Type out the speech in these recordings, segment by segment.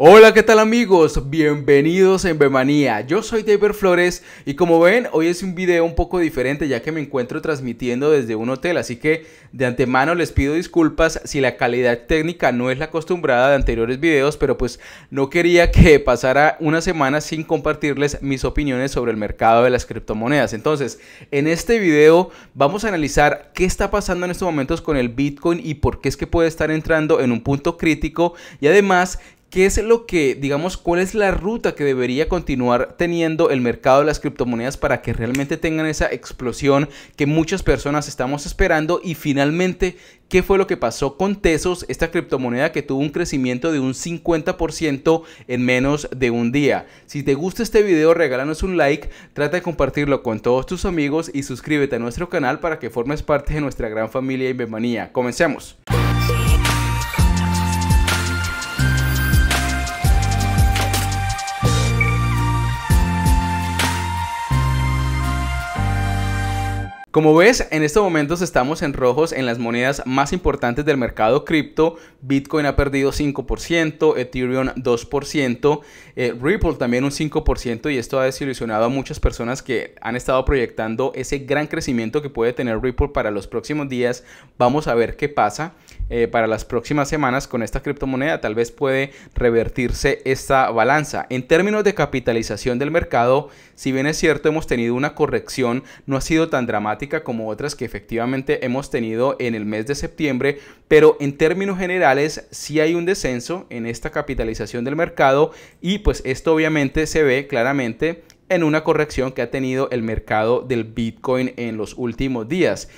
Hola, ¿qué tal amigos? Bienvenidos en Bemanía. Yo soy David Flores y como ven, hoy es un video un poco diferente ya que me encuentro transmitiendo desde un hotel, así que de antemano les pido disculpas si la calidad técnica no es la acostumbrada de anteriores videos, pero pues no quería que pasara una semana sin compartirles mis opiniones sobre el mercado de las criptomonedas. Entonces, en este video vamos a analizar qué está pasando en estos momentos con el Bitcoin y por qué es que puede estar entrando en un punto crítico y además ¿Qué es lo que, digamos, cuál es la ruta que debería continuar teniendo el mercado de las criptomonedas para que realmente tengan esa explosión que muchas personas estamos esperando? Y finalmente, ¿qué fue lo que pasó con Tesos, esta criptomoneda que tuvo un crecimiento de un 50% en menos de un día? Si te gusta este video, regálanos un like, trata de compartirlo con todos tus amigos y suscríbete a nuestro canal para que formes parte de nuestra gran familia y bienvenida. Comencemos. Como ves, en estos momentos estamos en rojos en las monedas más importantes del mercado cripto. Bitcoin ha perdido 5%, Ethereum 2%, eh, Ripple también un 5% y esto ha desilusionado a muchas personas que han estado proyectando ese gran crecimiento que puede tener Ripple para los próximos días. Vamos a ver qué pasa. Eh, para las próximas semanas con esta criptomoneda, tal vez puede revertirse esta balanza. En términos de capitalización del mercado, si bien es cierto hemos tenido una corrección, no ha sido tan dramática como otras que efectivamente hemos tenido en el mes de septiembre, pero en términos generales si hay un descenso en esta capitalización del mercado y pues esto obviamente se ve claramente en una corrección que ha tenido el mercado del Bitcoin en los últimos días.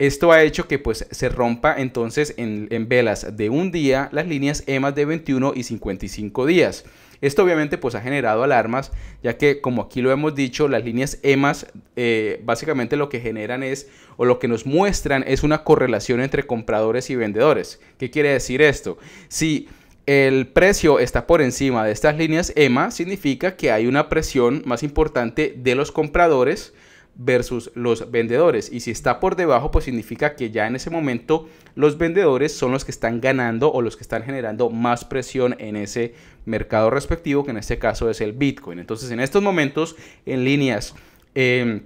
Esto ha hecho que pues se rompa entonces en, velas de un día las líneas EMA de 21 y 55 días. Esto obviamente pues ha generado alarmas, ya que como aquí lo hemos dicho, las líneas EMA eh, básicamente lo que generan es, o lo que nos muestran es una correlación entre compradores y vendedores. ¿Qué quiere decir esto? Si el precio está por encima de estas líneas EMA, significa que hay una presión más importante de los compradores, versus los vendedores. Y si está por debajo, pues significa que ya en ese momento los vendedores son los que están ganando o los que están generando más presión en ese mercado respectivo, que en este caso es el Bitcoin. Entonces, en estos momentos, en líneas... Em,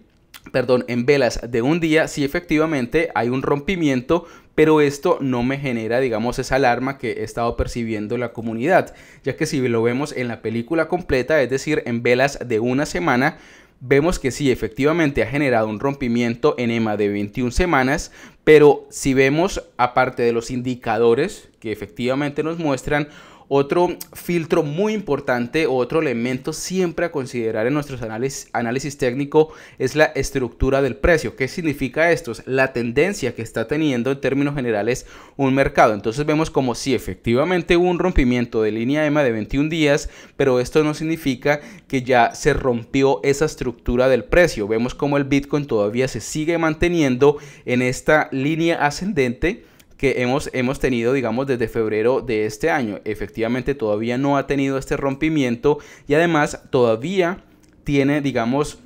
perdón, en velas de un día, si efectivamente hay un rompimiento, pero esto no me genera, digamos, esa alarma que he estado percibiendo la comunidad, ya que si lo vemos en la película completa, es decir, en velas de una semana, vemos que sí, efectivamente ha generado un rompimiento en EMA de 21 semanas, pero si vemos aparte de los indicadores que efectivamente nos muestran otro filtro muy importante, otro elemento siempre a considerar en nuestros análisis, análisis técnico es la estructura del precio. ¿Qué significa esto? La tendencia que está teniendo en términos generales un mercado. Entonces vemos como si efectivamente hubo un rompimiento de línea EMA de 21 días, pero esto no significa que ya se rompió esa estructura del precio. Vemos como el Bitcoin todavía se sigue manteniendo en esta línea ascendente que hemos, hemos tenido, digamos, desde febrero de este año. Efectivamente, todavía no ha tenido este rompimiento y además todavía tiene, digamos,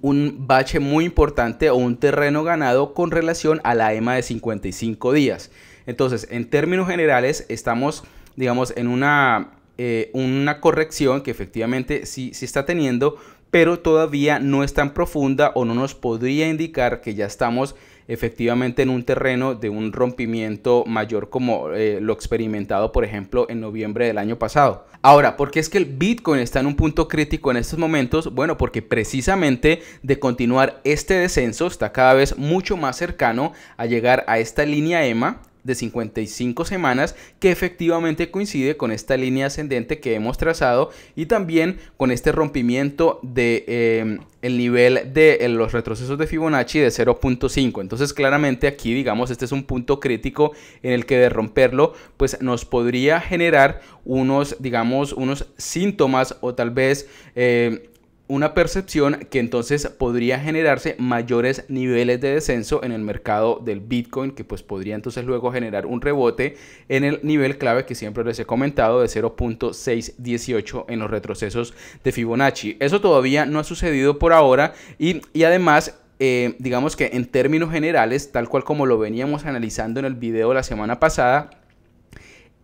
un bache muy importante o un terreno ganado con relación a la EMA de 55 días. Entonces, en términos generales, estamos, digamos, en una, eh, una corrección que efectivamente sí, sí está teniendo, pero todavía no es tan profunda o no nos podría indicar que ya estamos efectivamente en un terreno de un rompimiento mayor como eh, lo experimentado, por ejemplo, en noviembre del año pasado. Ahora, ¿por qué es que el Bitcoin está en un punto crítico en estos momentos? Bueno, porque precisamente de continuar este descenso está cada vez mucho más cercano a llegar a esta línea EMA de 55 semanas que efectivamente coincide con esta línea ascendente que hemos trazado y también con este rompimiento de... Em, el nivel de eh, los retrocesos de Fibonacci de 0.5. Entonces claramente aquí, digamos, este es un punto crítico en el que de romperlo, pues nos podría generar unos, digamos, unos síntomas o tal vez eh, una percepción que entonces podría generarse mayores niveles de descenso en el mercado del Bitcoin, que pues podría entonces luego generar un rebote en el nivel clave que siempre les he comentado de 0.618 en los retrocesos de Fibonacci. Eso todavía no ha sucedido por ahora y, además eh, digamos que en términos generales, tal cual como lo veníamos analizando en el video la semana pasada,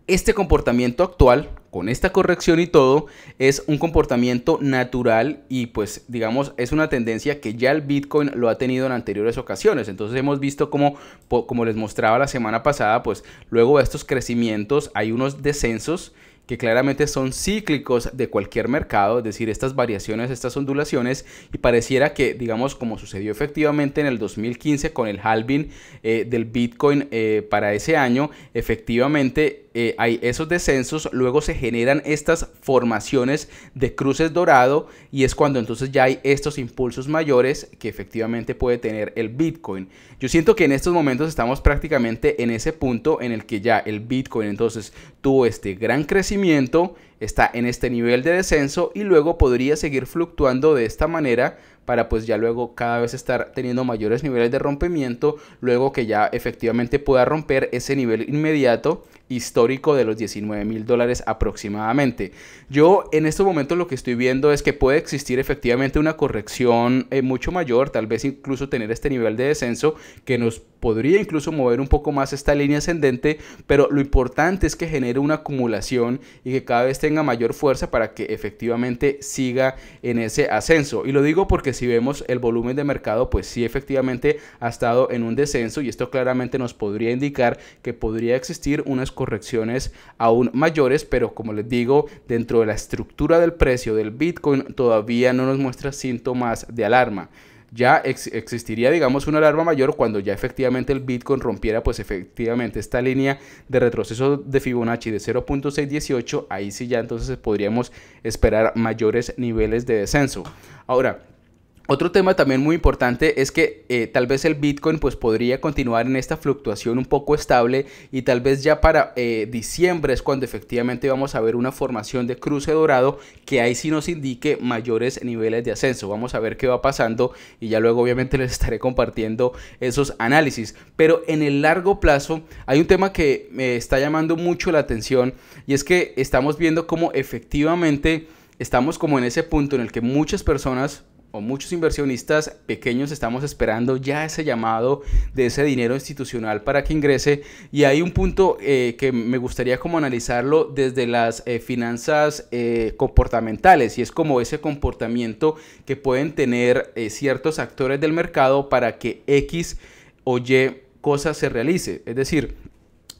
este comportamiento actual, con esta corrección y todo, es un comportamiento natural y pues digamos es una tendencia que ya el Bitcoin lo ha tenido en anteriores ocasiones. Entonces hemos visto como, como les mostraba la semana pasada, pues luego de estos crecimientos hay unos descensos que claramente son cíclicos de cualquier mercado, es decir, estas variaciones, estas ondulaciones, y pareciera que, digamos, como sucedió efectivamente en el 2015 con el halving eh, del Bitcoin eh, para ese año, efectivamente eh, hay esos descensos, luego se generan estas formaciones de cruces dorado y es cuando entonces ya hay estos impulsos mayores que efectivamente puede tener el Bitcoin. Yo siento que en estos momentos estamos prácticamente en ese punto en el que ya el Bitcoin entonces tuvo este gran crecimiento, está en este nivel de descenso y luego podría seguir fluctuando de esta manera para pues ya luego cada vez estar teniendo mayores niveles de rompimiento, luego que ya efectivamente pueda romper ese nivel inmediato histórico de los 19 mil dólares aproximadamente. Yo en estos momentos lo que estoy viendo es que puede existir efectivamente una corrección eh, mucho mayor, tal vez incluso tener este nivel de descenso que nos podría incluso mover un poco más esta línea ascendente, pero lo importante es que genere una acumulación y que cada vez tenga mayor fuerza para que efectivamente siga en ese ascenso. Y lo digo porque si vemos el volumen de mercado, pues sí efectivamente ha estado en un descenso y esto claramente nos podría indicar que podría existir unas correcciones aún mayores, pero como les digo, dentro de la estructura del precio del Bitcoin todavía no nos muestra síntomas de alarma ya existiría, digamos, una alarma mayor cuando ya efectivamente el Bitcoin rompiera, pues efectivamente esta línea de retroceso de Fibonacci de 0.618, ahí sí ya entonces podríamos esperar mayores niveles de descenso. Ahora, otro tema también muy importante es que eh, tal vez el Bitcoin pues podría continuar en esta fluctuación un poco estable y tal vez ya para eh, diciembre es cuando efectivamente vamos a ver una formación de cruce dorado que ahí sí nos indique mayores niveles de ascenso. Vamos a ver qué va pasando y ya luego obviamente les estaré compartiendo esos análisis. Pero en el largo plazo hay un tema que me está llamando mucho la atención y es que estamos viendo cómo efectivamente estamos como en ese punto en el que muchas personas muchos inversionistas pequeños estamos esperando ya ese llamado de ese dinero institucional para que ingrese. Y hay un punto eh, que me gustaría como analizarlo desde las eh, finanzas eh, comportamentales y es como ese comportamiento que pueden tener ciertos actores del mercado para que X o Y cosas se realice. Es decir,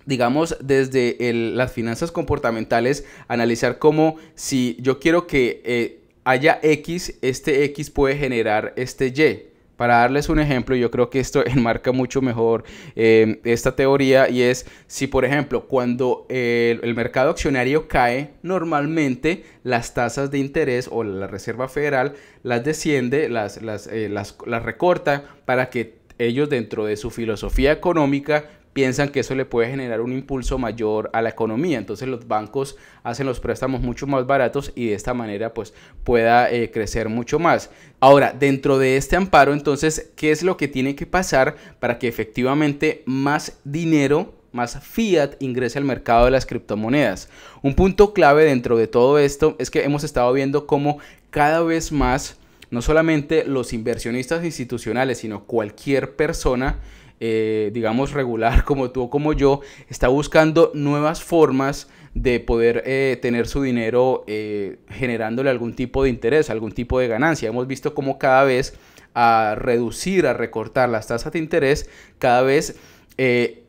digamos, desde las finanzas comportamentales, analizar cómo si yo quiero que haya X, este X puede generar este Y. Para darles un ejemplo, yo creo que esto enmarca mucho mejor em, esta teoría y es si, por ejemplo, cuando el mercado accionario cae, normalmente las tasas de interés o la Reserva Federal las desciende, las, las eh, recorta para que ellos dentro de su filosofía económica piensan que eso le puede generar un impulso mayor a la economía. Entonces los bancos hacen los préstamos mucho más baratos y de esta manera pues pueda eh, crecer mucho más. Ahora, dentro de este amparo, entonces, ¿qué es lo que tiene que pasar para que efectivamente más dinero más fiat ingrese al mercado de las criptomonedas. Un punto clave dentro de todo esto es que hemos estado viendo cómo cada vez más no solamente los inversionistas institucionales, sino cualquier persona, eh, digamos, regular como tú o como yo, está buscando nuevas formas de poder eh, tener su dinero eh, generándole algún tipo de interés, algún tipo de ganancia. Hemos visto cómo cada vez a reducir, a recortar las tasas de interés, cada vez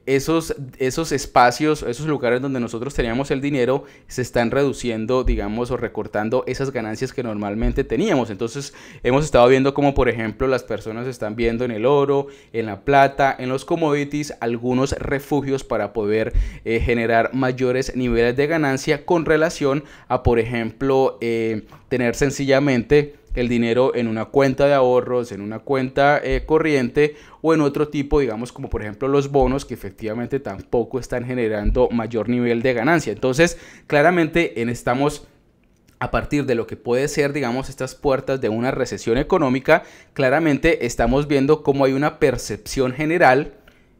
esos, esos espacios, esos lugares donde nosotros teníamos el dinero, se están reduciendo, digamos, o recortando esas ganancias que normalmente teníamos. Entonces, hemos estado viendo como, por ejemplo, las personas están viendo en el oro, en la plata, en los commodities, algunos refugios para poder eh, generar mayores niveles de ganancia con relación a, por ejemplo, eh, tener sencillamente el dinero en una cuenta de ahorros, en una cuenta eh, corriente o en otro tipo, digamos como por ejemplo los bonos que efectivamente tampoco están generando mayor nivel de ganancia. Entonces, claramente en estamos a partir de lo que puede ser, digamos, estas puertas de una recesión económica, claramente estamos viendo cómo hay una percepción general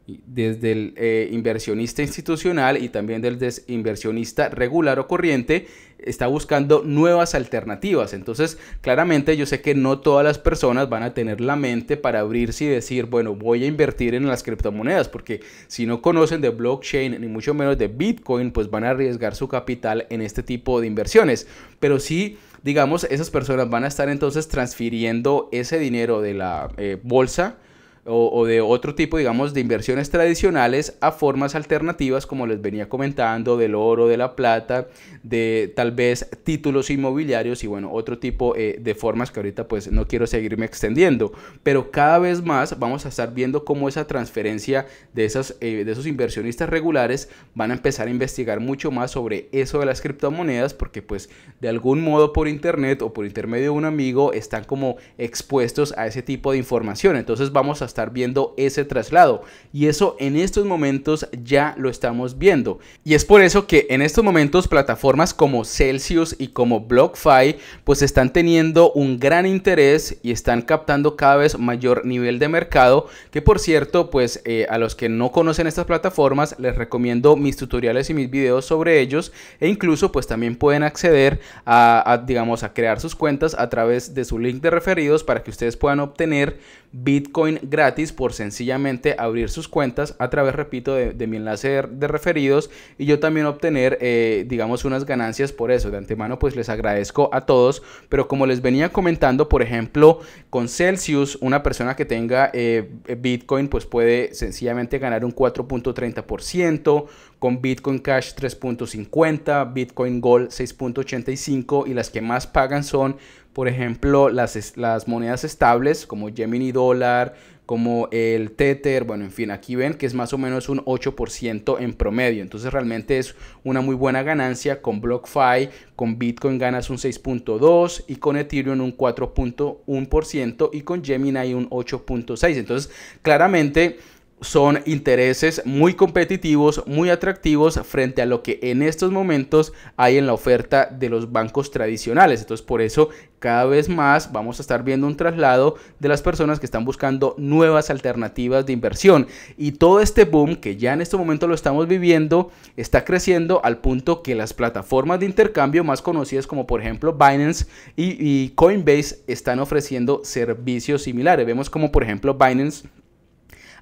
desde el eh, inversionista institucional y también del inversionista regular o corriente, está buscando nuevas alternativas. Entonces, claramente yo sé que no todas las personas van a tener la mente para abrirse y decir, bueno, voy a invertir en las criptomonedas, porque si no conocen de blockchain ni mucho menos de Bitcoin, pues van a arriesgar su capital en este tipo de inversiones. Pero sí digamos, esas personas van a estar entonces transfiriendo ese dinero de la eh, bolsa o, de otro tipo, digamos, de inversiones tradicionales a formas alternativas, como les venía comentando, del oro, de la plata, de tal vez títulos inmobiliarios y bueno, otro tipo eh, de formas que ahorita pues no quiero seguirme extendiendo, pero cada vez más vamos a estar viendo cómo esa transferencia de, esas, eh, de esos inversionistas regulares van a empezar a investigar mucho más sobre eso de las criptomonedas, porque pues de algún modo por internet o por intermedio de un amigo están como expuestos a ese tipo de información, entonces vamos a estar estar viendo ese traslado. Y eso en estos momentos ya lo estamos viendo. Y es por eso que en estos momentos plataformas como Celsius y como BlockFi pues están teniendo un gran interés y están captando cada vez mayor nivel de mercado. Que por cierto pues eh, a los que no conocen estas plataformas les recomiendo mis tutoriales y mis videos sobre ellos. E incluso pues también pueden acceder a digamos a crear sus cuentas a través de su link de referidos para que ustedes puedan obtener Bitcoin gratis por sencillamente abrir sus cuentas a través, repito, de, mi enlace de, referidos y yo también obtener, eh, digamos, unas ganancias por eso. De antemano, pues les agradezco a todos, pero como les venía comentando, por ejemplo, con Celsius, una persona que tenga eh, Bitcoin, pues puede sencillamente ganar un 4.30%, con Bitcoin Cash 3.50, Bitcoin Gold 6.85 y las que más pagan son, por ejemplo, las, las monedas estables como Gemini Dollar, como el Tether, bueno, en fin, aquí ven que es más o menos un 8% en promedio, entonces realmente es una muy buena ganancia, con BlockFi, con Bitcoin ganas un 6.2 y con Ethereum un 4.1% y con Gemini un 8.6, entonces claramente son intereses muy competitivos, muy atractivos frente a lo que en estos momentos hay en la oferta de los bancos tradicionales. Entonces por eso cada vez más vamos a estar viendo un traslado de las personas que están buscando nuevas alternativas de inversión. Y todo este boom que ya en este momento lo estamos viviendo está creciendo al punto que las plataformas de intercambio más conocidas como por ejemplo Binance y, Coinbase están ofreciendo servicios similares. Vemos como por ejemplo Binance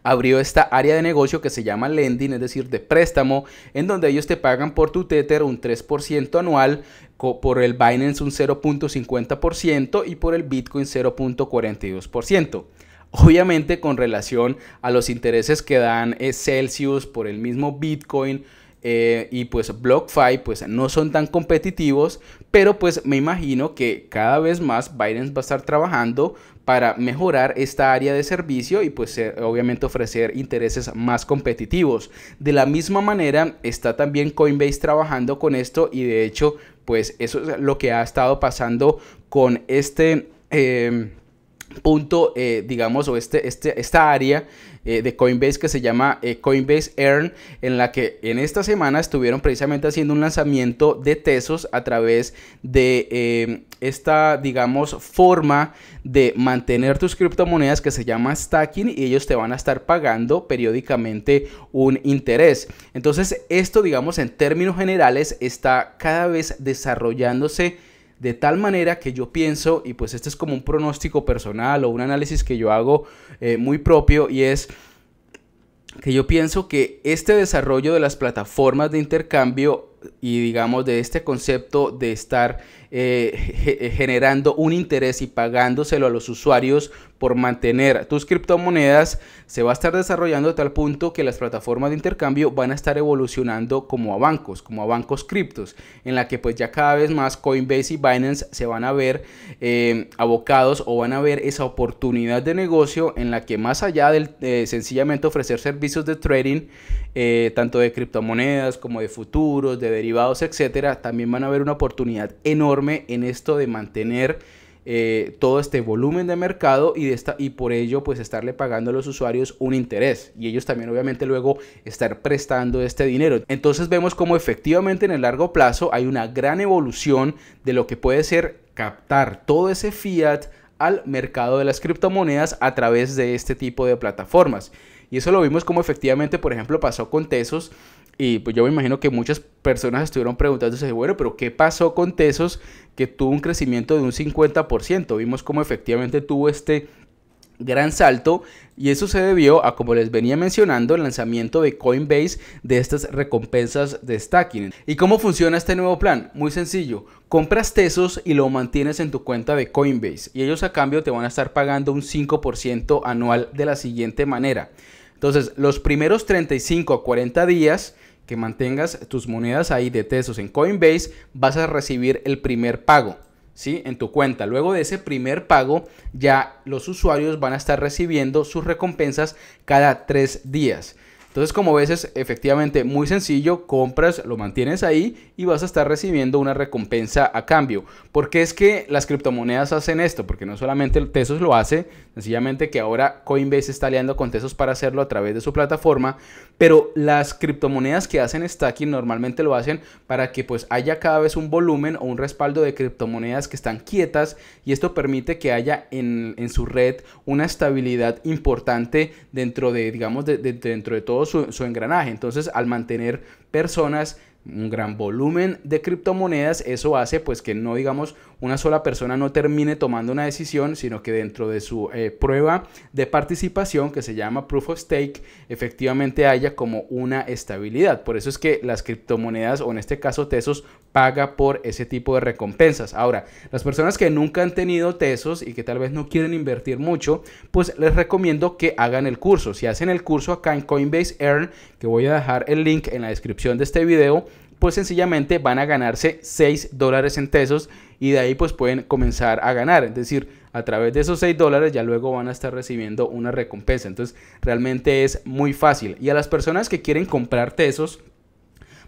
abrió esta área de negocio que se llama lending, es decir, de préstamo, en donde ellos te pagan por tu Tether un 3% anual, por el Binance un 0.50% y por el Bitcoin 0.42%. Obviamente con relación a los intereses que dan eh, Celsius por el mismo Bitcoin, eh, y pues BlockFi pues no son tan competitivos, pero pues me imagino que cada vez más Binance va a estar trabajando para mejorar esta área de servicio y pues eh, obviamente ofrecer intereses más competitivos. De la misma manera está también Coinbase trabajando con esto y de hecho pues eso es lo que ha estado pasando con este... Eh, punto, eh, digamos, o este, este, esta área eh, de Coinbase que se llama eh, Coinbase Earn, en la que en esta semana estuvieron precisamente haciendo un lanzamiento de Tesos a través de em, esta, digamos, forma de mantener tus criptomonedas que se llama stacking y ellos te van a estar pagando periódicamente un interés. Entonces, esto, digamos, en términos generales está cada vez desarrollándose de tal manera que yo pienso, y pues este es como un pronóstico personal o un análisis que yo hago eh, muy propio, y es que yo pienso que este desarrollo de las plataformas de intercambio y digamos de este concepto de estar eh, eh, generando un interés y pagándoselo a los usuarios por mantener tus criptomonedas, se va a estar desarrollando a tal punto que las plataformas de intercambio van a estar evolucionando como a bancos, como a bancos criptos, en la que pues ya cada vez más Coinbase y Binance se van a ver eh, abocados o van a ver esa oportunidad de negocio en la que más allá del sencillamente ofrecer servicios de trading, tanto de criptomonedas como de futuros, de derivados, etcétera, también van a haber una oportunidad enorme en esto de mantener eh, todo este volumen de mercado y, de esta, y por ello pues estarle pagando a los usuarios un interés y ellos también obviamente luego estar prestando este dinero. Entonces vemos como efectivamente en el largo plazo hay una gran evolución de lo que puede ser captar todo ese fiat al mercado de las criptomonedas a través de este tipo de plataformas. Y eso lo vimos como efectivamente, por ejemplo, pasó con Tesos, y pues yo me imagino que muchas personas estuvieron preguntándose, bueno, pero ¿qué pasó con Tesos que tuvo un crecimiento de un 50%? Vimos cómo efectivamente tuvo este gran salto y eso se debió a como les venía mencionando el lanzamiento de Coinbase de estas recompensas de stacking. ¿Y cómo funciona este nuevo plan? Muy sencillo, compras tesos y lo mantienes en tu cuenta de Coinbase y ellos a cambio te van a estar pagando un 5% anual de la siguiente manera. Entonces, los primeros 35 a 40 días que mantengas tus monedas ahí de Tesos en Coinbase, vas a recibir el primer pago. ¿Sí? en tu cuenta. Luego de ese primer pago, ya los usuarios van a estar recibiendo sus recompensas cada tres días. Entonces, como ves, es efectivamente muy sencillo, compras, lo mantienes ahí y vas a estar recibiendo una recompensa a cambio. porque es que las criptomonedas hacen esto? Porque no solamente Tesos lo hace, sencillamente que ahora Coinbase está aliando con Tesos para hacerlo a través de su plataforma, pero las criptomonedas que hacen stacking normalmente lo hacen para que pues haya cada vez un volumen o un respaldo de criptomonedas que están quietas y esto permite que haya en, su red una estabilidad importante dentro de, digamos, dentro de todos su, su engranaje. Entonces, al mantener personas un gran volumen de criptomonedas, eso hace pues que no digamos una sola persona no termine tomando una decisión, sino que dentro de su eh, prueba de participación, que se llama proof of stake, efectivamente haya como una estabilidad. Por eso es que las criptomonedas, o en este caso Tesos, paga por ese tipo de recompensas. Ahora, las personas que nunca han tenido Tesos y que tal vez no quieren invertir mucho, pues les recomiendo que hagan el curso. Si hacen el curso acá en Coinbase Earn, que voy a dejar el link en la descripción de este video, pues sencillamente van a ganarse 6 dólares en Tesos y de ahí pues pueden comenzar a ganar. Es decir, a través de esos 6 dólares ya luego van a estar recibiendo una recompensa. Entonces realmente es muy fácil. Y a las personas que quieren comprar tesos,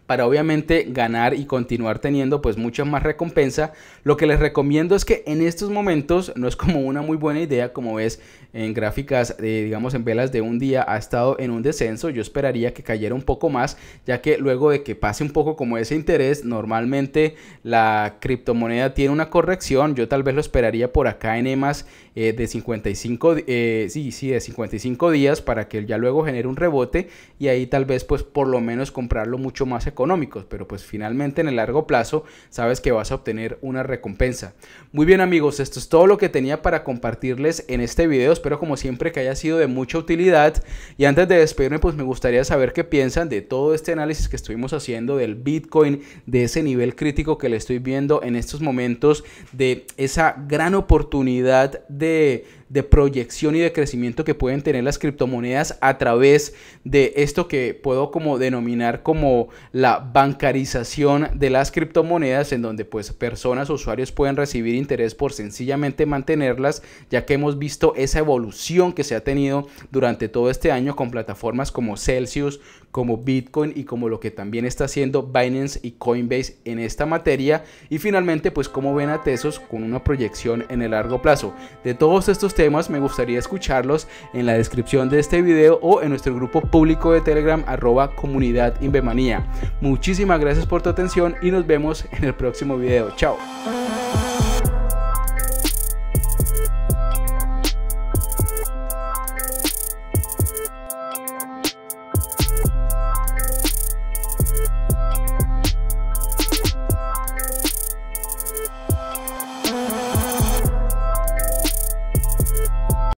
para obviamente ganar y continuar teniendo pues mucha más recompensa. Lo que les recomiendo es que en estos momentos no es como una muy buena idea, como ves en gráficas, digamos en velas de un día ha estado en un descenso. Yo esperaría que cayera un poco más, ya que luego de que pase un poco como ese interés, normalmente la criptomoneda tiene una corrección. Yo tal vez lo esperaría por acá en EMAS eh, de 55, eh, sí, sí, de 55 días para que ya luego genere un rebote y ahí tal vez pues por lo menos comprarlo mucho más económicos, pero pues finalmente en el largo plazo sabes que vas a obtener una recompensa. Muy bien amigos, esto es todo lo que tenía para compartirles en este video, espero como siempre que haya sido de mucha utilidad y antes de despedirme pues me gustaría saber qué piensan de todo este análisis que estuvimos haciendo del Bitcoin, de ese nivel crítico que le estoy viendo en estos momentos, de esa gran oportunidad de de proyección y de crecimiento que pueden tener las criptomonedas a través de esto que puedo como denominar como la bancarización de las criptomonedas en donde pues personas, usuarios pueden recibir interés por sencillamente mantenerlas ya que hemos visto esa evolución que se ha tenido durante todo este año con plataformas como Celsius, como Bitcoin y como lo que también está haciendo Binance y Coinbase en esta materia y finalmente pues como ven a Tesos con una proyección en el largo plazo. De todos estos temas me gustaría escucharlos en la descripción de este video o en nuestro grupo público de Telegram arroba comunidad Inbemanía. Muchísimas gracias por tu atención y nos vemos en el próximo video. Chao.